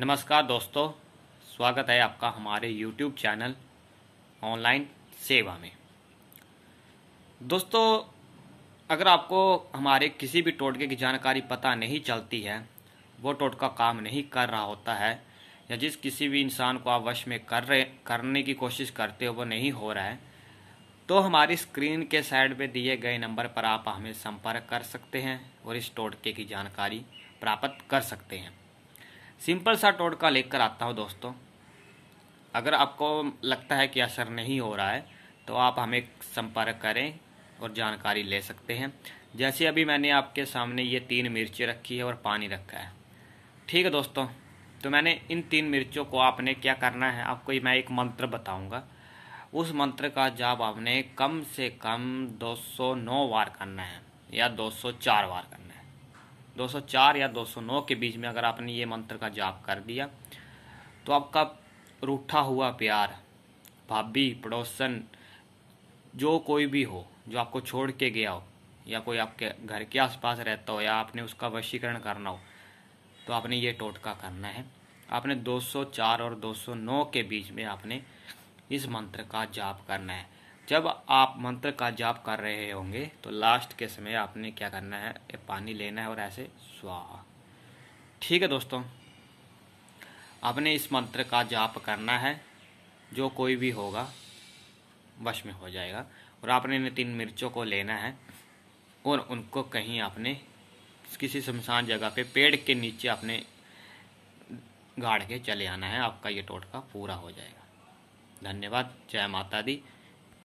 नमस्कार दोस्तों स्वागत है आपका हमारे YouTube चैनल ऑनलाइन सेवा में दोस्तों अगर आपको हमारे किसी भी टोटके की जानकारी पता नहीं चलती है वो टोटका काम नहीं कर रहा होता है या जिस किसी भी इंसान को आप वश में कर रहे करने की कोशिश करते हो वो नहीं हो रहा है तो हमारी स्क्रीन के साइड पे दिए गए नंबर पर आप हमें संपर्क कर सकते हैं और इस टोटके की जानकारी प्राप्त कर सकते हैं सिंपल सा टोटका लेकर आता हूँ दोस्तों अगर आपको लगता है कि असर नहीं हो रहा है तो आप हमें संपर्क करें और जानकारी ले सकते हैं जैसे अभी मैंने आपके सामने ये तीन मिर्चें रखी है और पानी रखा है ठीक है दोस्तों तो मैंने इन तीन मिर्चों को आपने क्या करना है आपको मैं एक मंत्र बताऊंगा उस मंत्र का जाप आपने कम से कम 209 बार करना है या 204 बार करना है 204 या 209 के बीच में अगर आपने ये मंत्र का जाप कर दिया तो आपका रूठा हुआ प्यार भाभी पड़ोसन जो कोई भी हो जो आपको छोड़ के गया हो या कोई आपके घर के आसपास रहता हो या आपने उसका वशीकरण करना हो तो आपने ये टोटका करना है आपने 204 और 209 के बीच में आपने इस मंत्र का जाप करना है जब आप मंत्र का जाप कर रहे होंगे तो लास्ट के समय आपने क्या करना है पानी लेना है और ऐसे स्वाहा ठीक है दोस्तों आपने इस मंत्र का जाप करना है जो कोई भी होगा वश में हो जाएगा और आपने इन तीन मिर्चों को लेना है और उनको कहीं आपने किसी शमशान जगह पे पेड़ के नीचे आपने गाड़ के चले आना है आपका ये टोटका पूरा हो जाएगा धन्यवाद जय माता दी